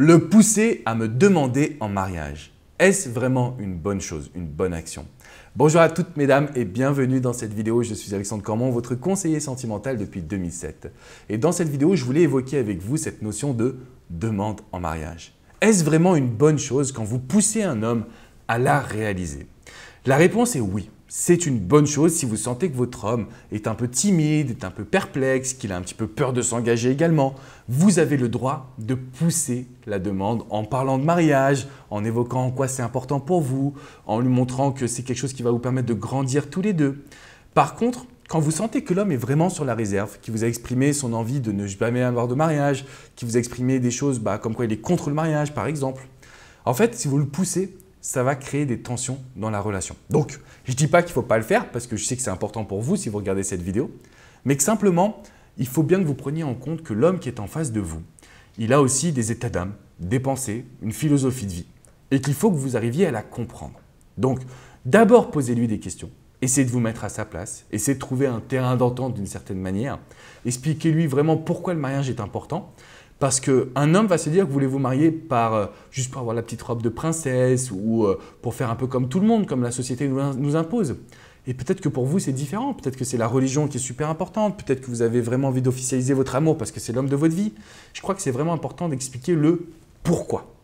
le pousser à me demander en mariage. Est-ce vraiment une bonne chose, une bonne action Bonjour à toutes mesdames et bienvenue dans cette vidéo. Je suis Alexandre Cormont, votre conseiller sentimental depuis 2007. Et dans cette vidéo, je voulais évoquer avec vous cette notion de demande en mariage. Est-ce vraiment une bonne chose quand vous poussez un homme à la réaliser La réponse est oui c'est une bonne chose si vous sentez que votre homme est un peu timide, est un peu perplexe, qu'il a un petit peu peur de s'engager également. Vous avez le droit de pousser la demande en parlant de mariage, en évoquant en quoi c'est important pour vous, en lui montrant que c'est quelque chose qui va vous permettre de grandir tous les deux. Par contre, quand vous sentez que l'homme est vraiment sur la réserve, qui vous a exprimé son envie de ne jamais avoir de mariage, qui vous a exprimé des choses bah, comme quoi il est contre le mariage par exemple, en fait, si vous le poussez, ça va créer des tensions dans la relation. Donc, je ne dis pas qu'il ne faut pas le faire, parce que je sais que c'est important pour vous si vous regardez cette vidéo, mais que simplement, il faut bien que vous preniez en compte que l'homme qui est en face de vous, il a aussi des états d'âme, des pensées, une philosophie de vie, et qu'il faut que vous arriviez à la comprendre. Donc, d'abord, posez-lui des questions, essayez de vous mettre à sa place, essayez de trouver un terrain d'entente d'une certaine manière, expliquez-lui vraiment pourquoi le mariage est important, parce qu'un homme va se dire que vous voulez-vous marier par, euh, juste pour avoir la petite robe de princesse ou euh, pour faire un peu comme tout le monde, comme la société nous, impose. Et peut-être que pour vous, c'est différent. Peut-être que c'est la religion qui est super importante. Peut-être que vous avez vraiment envie d'officialiser votre amour parce que c'est l'homme de votre vie. Je crois que c'est vraiment important d'expliquer le pourquoi.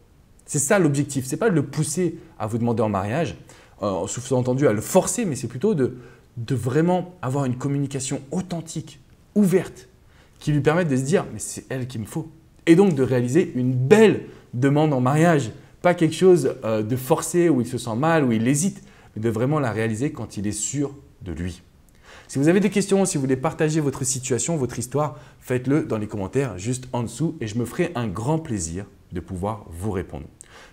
C'est ça l'objectif. n'est pas de le pousser à vous demander en mariage, euh, en sous-entendu à le forcer, mais c'est plutôt de, de vraiment avoir une communication authentique, ouverte, qui lui permette de se dire Mais c'est elle qu'il me faut et donc de réaliser une belle demande en mariage. Pas quelque chose euh, de forcé où il se sent mal, ou il hésite, mais de vraiment la réaliser quand il est sûr de lui. Si vous avez des questions, si vous voulez partager votre situation, votre histoire, faites-le dans les commentaires juste en dessous et je me ferai un grand plaisir de pouvoir vous répondre.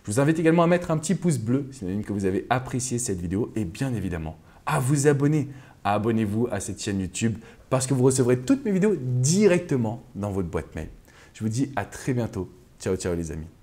Je vous invite également à mettre un petit pouce bleu, si que vous avez apprécié cette vidéo et bien évidemment à vous abonner. Abonnez-vous à cette chaîne YouTube parce que vous recevrez toutes mes vidéos directement dans votre boîte mail. Je vous dis à très bientôt. Ciao, ciao les amis.